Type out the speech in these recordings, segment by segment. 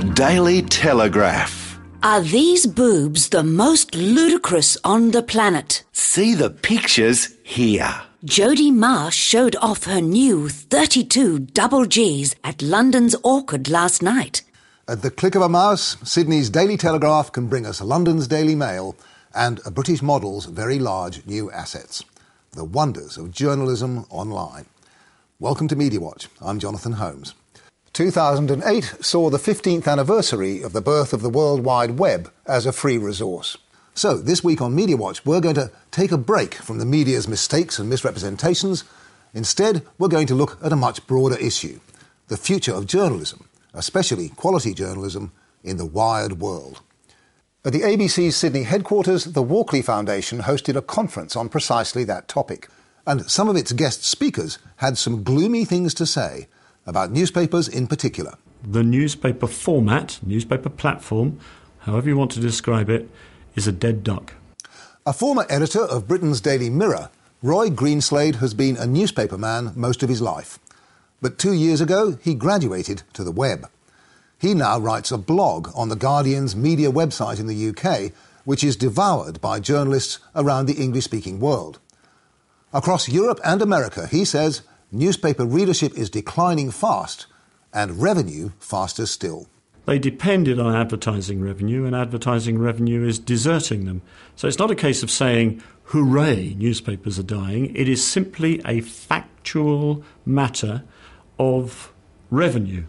The Daily Telegraph. Are these boobs the most ludicrous on the planet? See the pictures here. Jodie Marsh showed off her new 32 double Gs at London's Orchid last night. At the click of a mouse, Sydney's Daily Telegraph can bring us London's Daily Mail and a British model's very large new assets. The wonders of journalism online. Welcome to Media Watch. I'm Jonathan Holmes. 2008 saw the 15th anniversary of the birth of the World Wide Web as a free resource. So, this week on Media Watch, we're going to take a break from the media's mistakes and misrepresentations. Instead, we're going to look at a much broader issue the future of journalism, especially quality journalism, in the wired world. At the ABC's Sydney headquarters, the Walkley Foundation hosted a conference on precisely that topic. And some of its guest speakers had some gloomy things to say about newspapers in particular. The newspaper format, newspaper platform, however you want to describe it, is a dead duck. A former editor of Britain's Daily Mirror, Roy Greenslade has been a newspaper man most of his life. But two years ago, he graduated to the web. He now writes a blog on The Guardian's media website in the UK, which is devoured by journalists around the English speaking world. Across Europe and America, he says newspaper readership is declining fast and revenue faster still. They depended on advertising revenue, and advertising revenue is deserting them. So it's not a case of saying, hooray, newspapers are dying. It is simply a factual matter of revenue.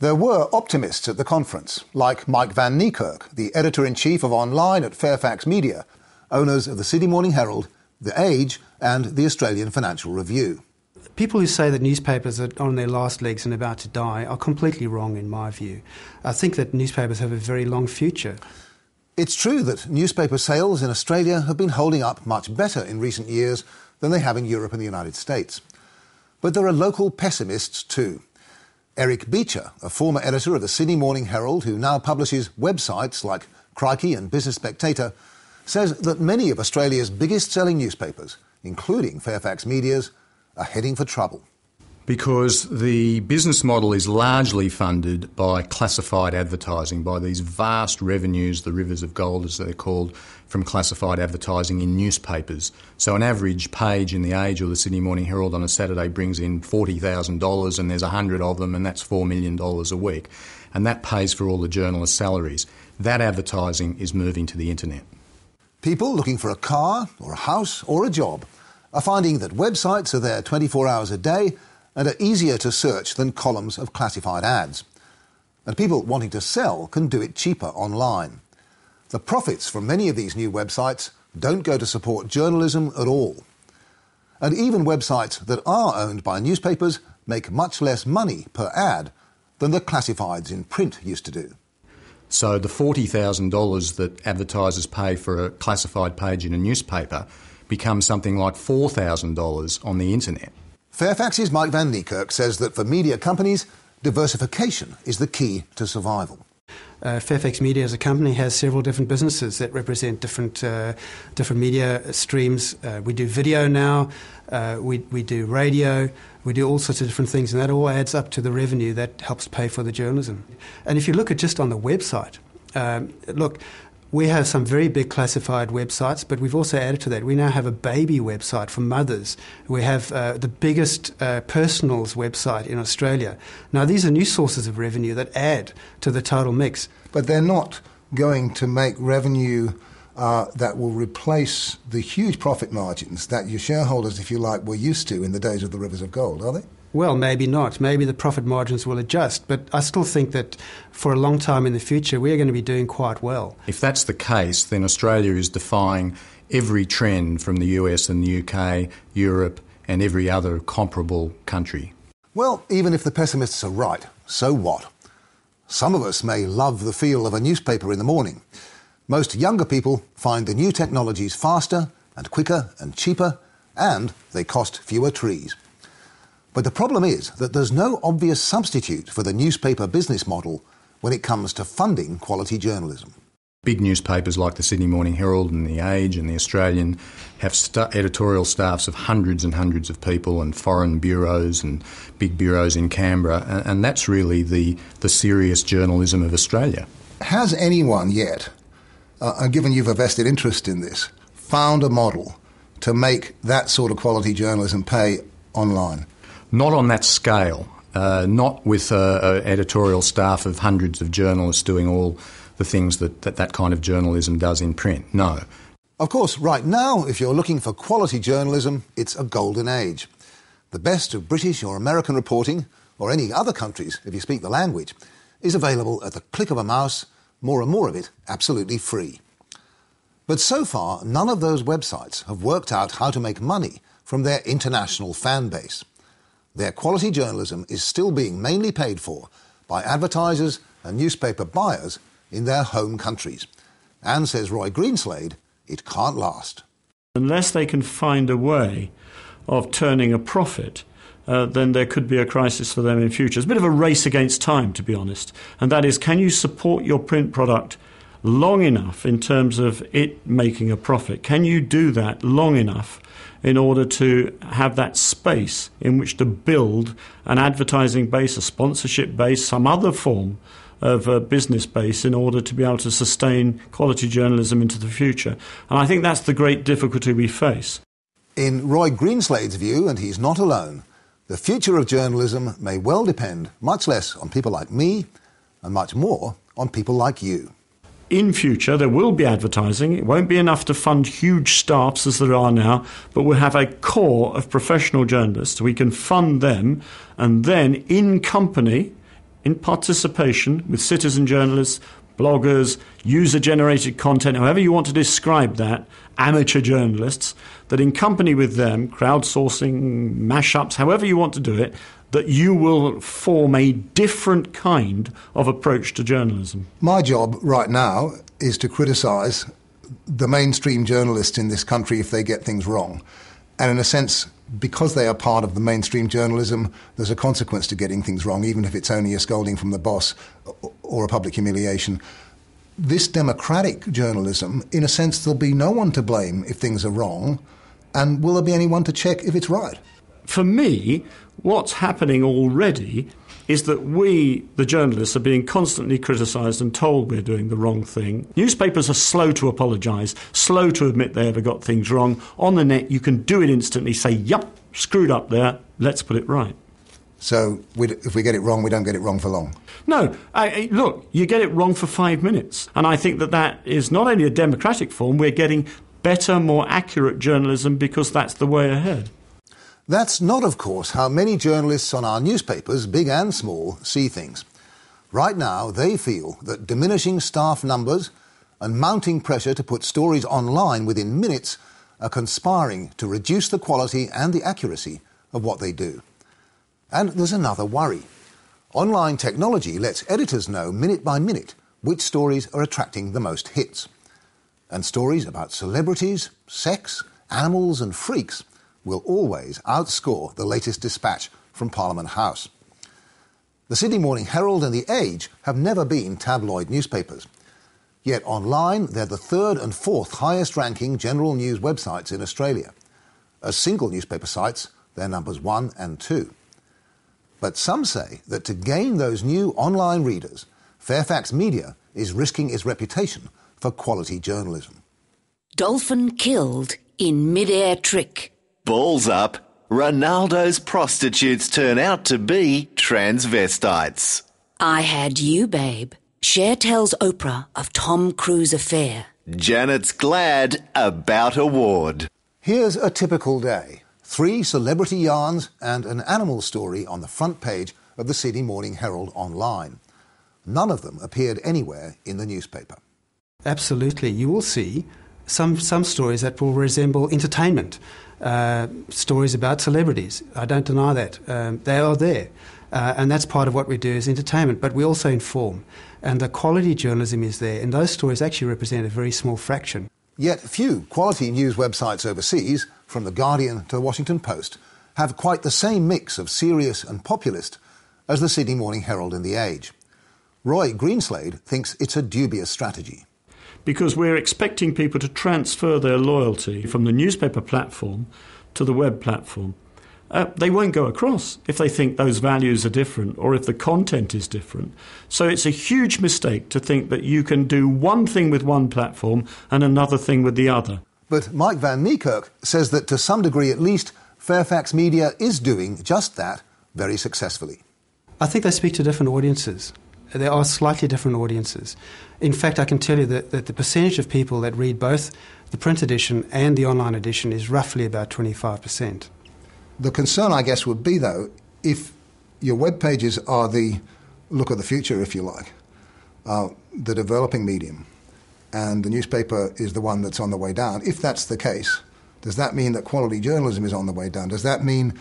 There were optimists at the conference, like Mike Van Niekerk, the editor in chief of Online at Fairfax Media, owners of the City Morning Herald, The Age, and the Australian Financial Review people who say that newspapers are on their last legs and about to die are completely wrong, in my view. I think that newspapers have a very long future. It's true that newspaper sales in Australia have been holding up much better in recent years than they have in Europe and the United States. But there are local pessimists too. Eric Beecher, a former editor of the Sydney Morning Herald who now publishes websites like Crikey and Business Spectator, says that many of Australia's biggest selling newspapers, including Fairfax Media's, are heading for trouble. Because the business model is largely funded by classified advertising, by these vast revenues, the rivers of gold as they're called, from classified advertising in newspapers. So, an average page in The Age or the Sydney Morning Herald on a Saturday brings in $40,000 and there's 100 of them, and that's $4 million a week. And that pays for all the journalists' salaries. That advertising is moving to the internet. People looking for a car or a house or a job are finding that websites are there 24 hours a day and are easier to search than columns of classified ads. And people wanting to sell can do it cheaper online. The profits from many of these new websites don't go to support journalism at all. And even websites that are owned by newspapers make much less money per ad than the classifieds in print used to do. So the $40,000 that advertisers pay for a classified page in a newspaper becomes something like $4,000 on the internet. Fairfax's Mike Van Niekerk says that for media companies, diversification is the key to survival. Uh, Fairfax Media as a company has several different businesses that represent different, uh, different media streams. Uh, we do video now, uh, we, we do radio, we do all sorts of different things, and that all adds up to the revenue that helps pay for the journalism. And if you look at just on the website, um, look, we have some very big classified websites, but we've also added to that. We now have a baby website for mothers. We have uh, the biggest uh, personals website in Australia. Now, these are new sources of revenue that add to the total mix. But they're not going to make revenue uh, that will replace the huge profit margins that your shareholders, if you like, were used to in the days of the rivers of gold, are they? well, maybe not. Maybe the profit margins will adjust. But I still think that for a long time in the future, we're going to be doing quite well. If that's the case, then Australia is defying every trend from the US and the UK, Europe, and every other comparable country. Well, even if the pessimists are right, so what? Some of us may love the feel of a newspaper in the morning. Most younger people find the new technologies faster and quicker and cheaper, and they cost fewer trees. But the problem is that there's no obvious substitute for the newspaper business model when it comes to funding quality journalism. Big newspapers like the Sydney Morning Herald and The Age and The Australian have st- editorial staffs of hundreds and hundreds of people and foreign bureaus and big bureaus in Canberra, and, and that's really the, the serious journalism of Australia. Has anyone yet, uh, uh, given you've a vested interest in this, found a model to make that sort of quality journalism pay online? Not on that scale. Uh, not with an uh, uh, editorial staff of hundreds of journalists doing all the things that, that that kind of journalism does in print. No. Of course, right now, if you're looking for quality journalism, it's a golden age. The best of British or American reporting, or any other countries if you speak the language, is available at the click of a mouse, more and more of it absolutely free. But so far, none of those websites have worked out how to make money from their international fan base their quality journalism is still being mainly paid for by advertisers and newspaper buyers in their home countries. And says Roy Greenslade, it can't last. Unless they can find a way of turning a profit, uh, then there could be a crisis for them in future. It's a bit of a race against time, to be honest. And that is, can you support your print product long enough in terms of it making a profit? Can you do that long enough in order to have that space in which to build an advertising base, a sponsorship base, some other form of a business base in order to be able to sustain quality journalism into the future? And I think that's the great difficulty we face. In Roy Greenslade's view, and he's not alone, the future of journalism may well depend much less on people like me and much more on people like you in future there will be advertising. It won't be enough to fund huge staffs as there are now, but we'll have a core of professional journalists. We can fund them, and then in company, in participation with citizen journalists, bloggers, user generated content, however you want to describe that, amateur journalists, that in company with them, crowdsourcing, mashups, however you want to do it, that you will form a different kind of approach to journalism? My job right now is to criticise the mainstream journalists in this country if they get things wrong. And in a sense, because they are part of the mainstream journalism, there's a consequence to getting things wrong, even if it's only a scolding from the boss or a public humiliation. This democratic journalism, in a sense, there'll be no one to blame if things are wrong, and will there be anyone to check if it's right? for me, what's happening already is that we, the journalists, are being constantly criticised and told we're doing the wrong thing. Newspapers are slow to apologise, slow to admit they ever got things wrong. On the net, you can do it instantly, say, yup, screwed up there, let's put it right. So if we get it wrong, we don't get it wrong for long. No, I, look, you get it wrong for five minutes. And I think that that is not only a democratic form, we're getting better, more accurate journalism because that's the way ahead. That's not, of course, how many journalists on our newspapers, big and small, see things. Right now, they feel that diminishing staff numbers and mounting pressure to put stories online within minutes are conspiring to reduce the quality and the accuracy of what they do. And there's another worry. Online technology lets editors know minute by minute which stories are attracting the most hits. And stories about celebrities, sex, animals, and freaks will always outscore the latest dispatch from Parliament House. The Sydney Morning Herald and The Age have never been tabloid newspapers. Yet online, they're the third and fourth highest ranking general news websites in Australia. As single newspaper sites, they're numbers one and two. But some say that to gain those new online readers, Fairfax Media is risking its reputation for quality journalism. Dolphin killed in mid air trick. Balls up, Ronaldo's prostitutes turn out to be transvestites. I had you, babe. Cher tells Oprah of Tom Cruise affair. Janet's glad about award. Here's a typical day three celebrity yarns and an animal story on the front page of the Sydney Morning Herald online. None of them appeared anywhere in the newspaper. Absolutely. You will see some, some stories that will resemble entertainment. Uh, stories about celebrities. I don't deny that. Um, they are there. Uh, and that's part of what we do as entertainment, but we also inform. And the quality journalism is there, and those stories actually represent a very small fraction. Yet few quality news websites overseas, from The Guardian to The Washington Post, have quite the same mix of serious and populist as the Sydney Morning Herald and The Age. Roy Greenslade thinks it's a dubious strategy because we're expecting people to transfer their loyalty from the newspaper platform to the web platform. Uh, they won't go across if they think those values are different or if the content is different. So it's a huge mistake to think that you can do one thing with one platform and another thing with the other. But Mike Van Niekerk says that to some degree at least, Fairfax Media is doing just that very successfully. I think they speak to different audiences they are slightly different audiences. In fact, I can tell you that, that the percentage of people that read both the print edition and the online edition is roughly about 25%. The concern, I guess, would be though, if your web pages are the look of the future, if you like, uh, the developing medium, and the newspaper is the one that's on the way down, if that's the case, does that mean that quality journalism is on the way down? Does that mean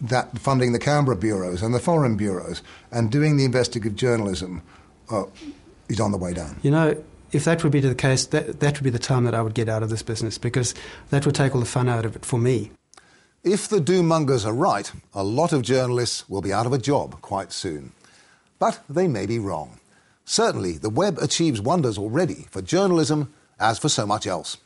that funding the Canberra bureaus and the foreign bureaus and doing the investigative journalism uh, is on the way down. You know, if that would be the case, that, that would be the time that I would get out of this business because that would take all the fun out of it for me. If the doom mongers are right, a lot of journalists will be out of a job quite soon. But they may be wrong. Certainly, the web achieves wonders already for journalism as for so much else.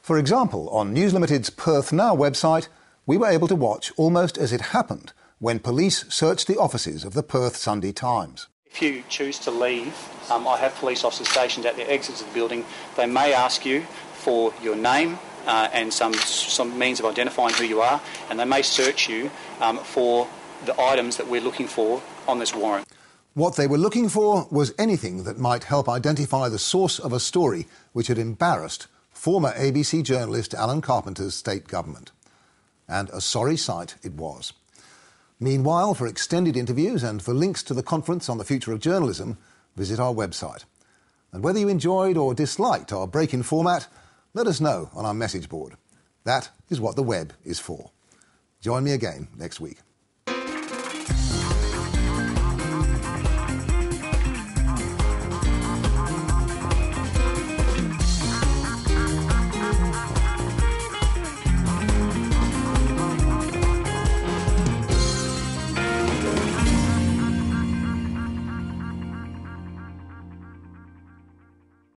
For example, on News Limited's Perth Now website, we were able to watch almost as it happened when police searched the offices of the Perth Sunday Times. If you choose to leave, um, I have police officers stationed at the exits of the building. They may ask you for your name uh, and some, some means of identifying who you are, and they may search you um, for the items that we're looking for on this warrant. What they were looking for was anything that might help identify the source of a story which had embarrassed former ABC journalist Alan Carpenter's state government. And a sorry sight it was. Meanwhile, for extended interviews and for links to the conference on the future of journalism, visit our website. And whether you enjoyed or disliked our break in format, let us know on our message board. That is what the web is for. Join me again next week.